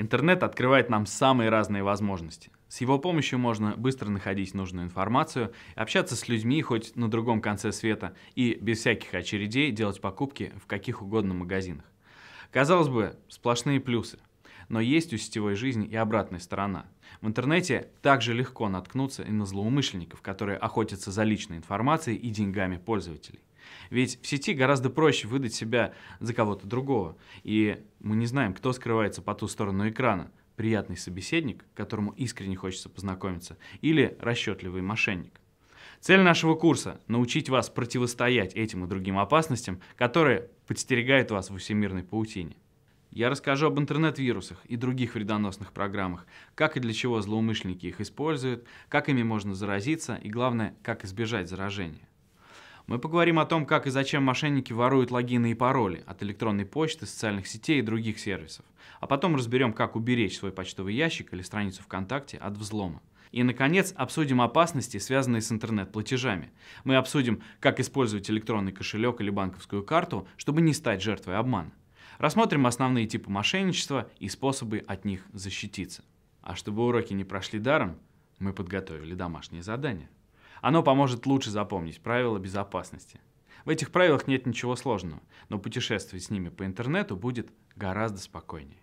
Интернет открывает нам самые разные возможности. С его помощью можно быстро находить нужную информацию, общаться с людьми хоть на другом конце света и без всяких очередей делать покупки в каких угодно магазинах. Казалось бы, сплошные плюсы. Но есть у сетевой жизни и обратная сторона. В интернете также легко наткнуться и на злоумышленников, которые охотятся за личной информацией и деньгами пользователей. Ведь в сети гораздо проще выдать себя за кого-то другого. И мы не знаем, кто скрывается по ту сторону экрана. Приятный собеседник, которому искренне хочется познакомиться, или расчетливый мошенник. Цель нашего курса – научить вас противостоять этим и другим опасностям, которые подстерегают вас в всемирной паутине. Я расскажу об интернет-вирусах и других вредоносных программах, как и для чего злоумышленники их используют, как ими можно заразиться и, главное, как избежать заражения. Мы поговорим о том, как и зачем мошенники воруют логины и пароли от электронной почты, социальных сетей и других сервисов. А потом разберем, как уберечь свой почтовый ящик или страницу ВКонтакте от взлома. И, наконец, обсудим опасности, связанные с интернет-платежами. Мы обсудим, как использовать электронный кошелек или банковскую карту, чтобы не стать жертвой обмана. Рассмотрим основные типы мошенничества и способы от них защититься. А чтобы уроки не прошли даром, мы подготовили домашнее задание. Оно поможет лучше запомнить правила безопасности. В этих правилах нет ничего сложного, но путешествовать с ними по интернету будет гораздо спокойнее.